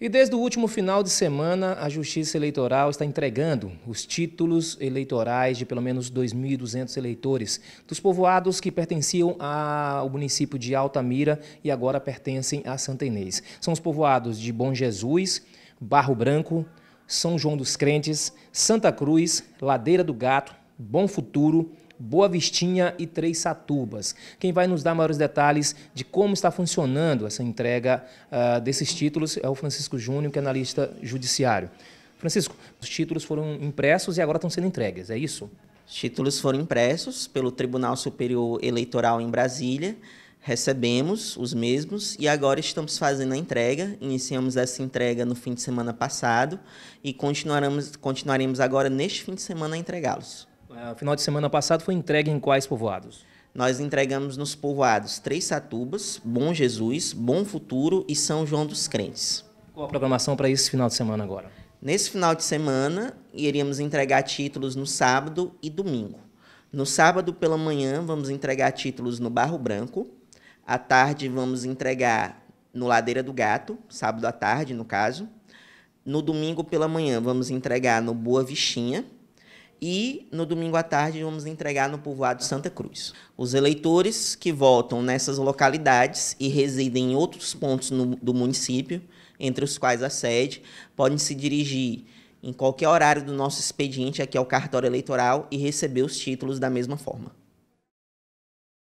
E desde o último final de semana, a Justiça Eleitoral está entregando os títulos eleitorais de pelo menos 2.200 eleitores dos povoados que pertenciam ao município de Altamira e agora pertencem a Santa Inês. São os povoados de Bom Jesus, Barro Branco, são João dos Crentes, Santa Cruz, Ladeira do Gato, Bom Futuro, Boa Vistinha e Três Satubas. Quem vai nos dar maiores detalhes de como está funcionando essa entrega uh, desses títulos é o Francisco Júnior, que é analista judiciário. Francisco, os títulos foram impressos e agora estão sendo entregues, é isso? Os títulos foram impressos pelo Tribunal Superior Eleitoral em Brasília recebemos os mesmos e agora estamos fazendo a entrega. Iniciamos essa entrega no fim de semana passado e continuaremos, continuaremos agora neste fim de semana a entregá-los. No é, final de semana passado foi entregue em quais povoados? Nós entregamos nos povoados Três Satubas, Bom Jesus, Bom Futuro e São João dos Crentes. Qual a programação para esse final de semana agora? Nesse final de semana, iríamos entregar títulos no sábado e domingo. No sábado pela manhã, vamos entregar títulos no Barro Branco. À tarde, vamos entregar no Ladeira do Gato, sábado à tarde, no caso. No domingo pela manhã, vamos entregar no Boa Vichinha e no domingo à tarde vamos entregar no povoado Santa Cruz. Os eleitores que votam nessas localidades e residem em outros pontos no, do município, entre os quais a sede, podem se dirigir em qualquer horário do nosso expediente aqui ao cartório eleitoral e receber os títulos da mesma forma.